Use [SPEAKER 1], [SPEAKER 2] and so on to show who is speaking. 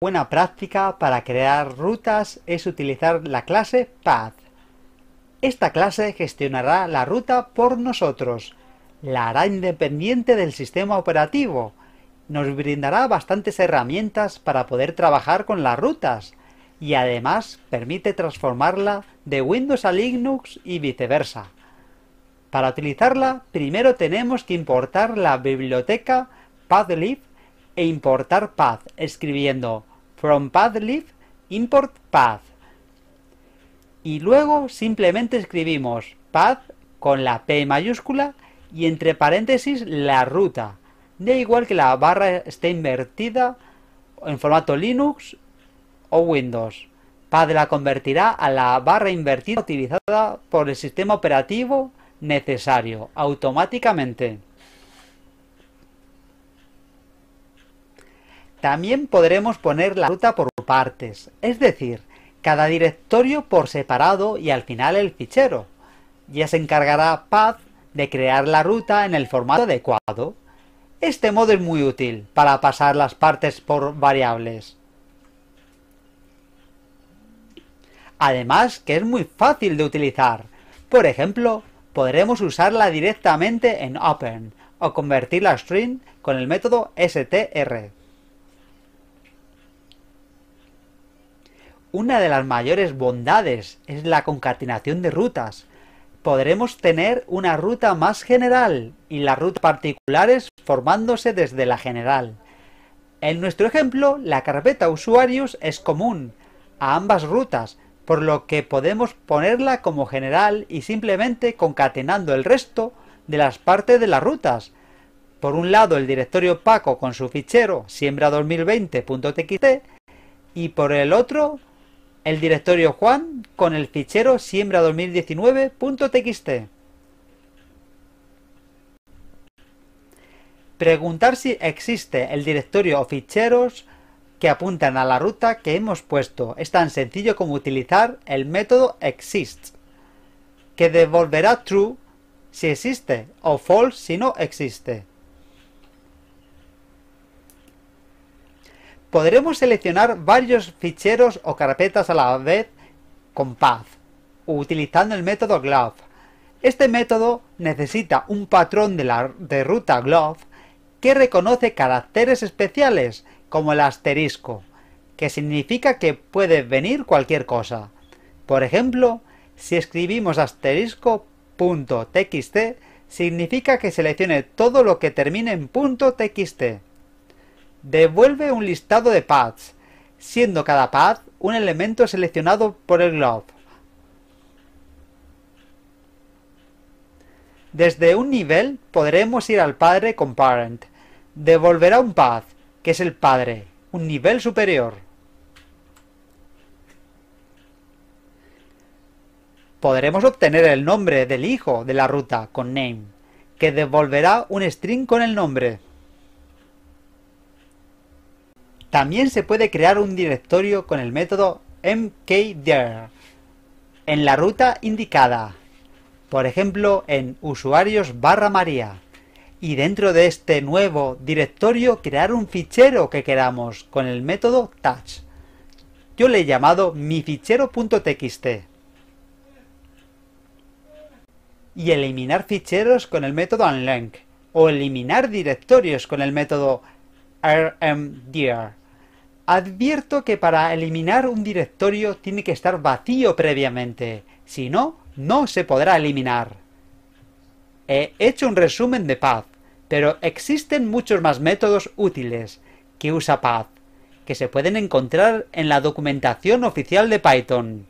[SPEAKER 1] Buena práctica para crear rutas es utilizar la clase Path. Esta clase gestionará la ruta por nosotros, la hará independiente del sistema operativo, nos brindará bastantes herramientas para poder trabajar con las rutas y además permite transformarla de Windows a Linux y viceversa. Para utilizarla primero tenemos que importar la biblioteca PathLib e importar path escribiendo from pathLib import path. Y luego simplemente escribimos path con la P mayúscula y entre paréntesis la ruta. Da igual que la barra esté invertida en formato Linux o Windows. Path la convertirá a la barra invertida utilizada por el sistema operativo necesario automáticamente. También podremos poner la ruta por partes, es decir, cada directorio por separado y al final el fichero. Ya se encargará Path de crear la ruta en el formato adecuado. Este modo es muy útil para pasar las partes por variables. Además que es muy fácil de utilizar. Por ejemplo, podremos usarla directamente en Open o convertirla a string con el método str. Una de las mayores bondades es la concatenación de rutas. Podremos tener una ruta más general y las rutas particulares formándose desde la general. En nuestro ejemplo, la carpeta usuarios es común a ambas rutas, por lo que podemos ponerla como general y simplemente concatenando el resto de las partes de las rutas. Por un lado el directorio opaco con su fichero siembra2020.txt y por el otro el directorio Juan con el fichero siembra2019.txt. Preguntar si existe el directorio o ficheros que apuntan a la ruta que hemos puesto. Es tan sencillo como utilizar el método exist, que devolverá true si existe o false si no existe. Podremos seleccionar varios ficheros o carpetas a la vez con path, utilizando el método glove. Este método necesita un patrón de, la, de ruta glove que reconoce caracteres especiales, como el asterisco, que significa que puede venir cualquier cosa. Por ejemplo, si escribimos asterisco.txt, significa que seleccione todo lo que termine en .txt. Devuelve un listado de paths, siendo cada path un elemento seleccionado por el glob. Desde un nivel podremos ir al padre con parent. Devolverá un path, que es el padre, un nivel superior. Podremos obtener el nombre del hijo de la ruta con name, que devolverá un string con el nombre. También se puede crear un directorio con el método mkdir en la ruta indicada, por ejemplo en usuarios barra María, y dentro de este nuevo directorio crear un fichero que queramos con el método touch. Yo le he llamado mi fichero.txt. Y eliminar ficheros con el método unlink o eliminar directorios con el método rmdir. Advierto que para eliminar un directorio tiene que estar vacío previamente, si no, no se podrá eliminar. He hecho un resumen de Path, pero existen muchos más métodos útiles que usa Path, que se pueden encontrar en la documentación oficial de Python.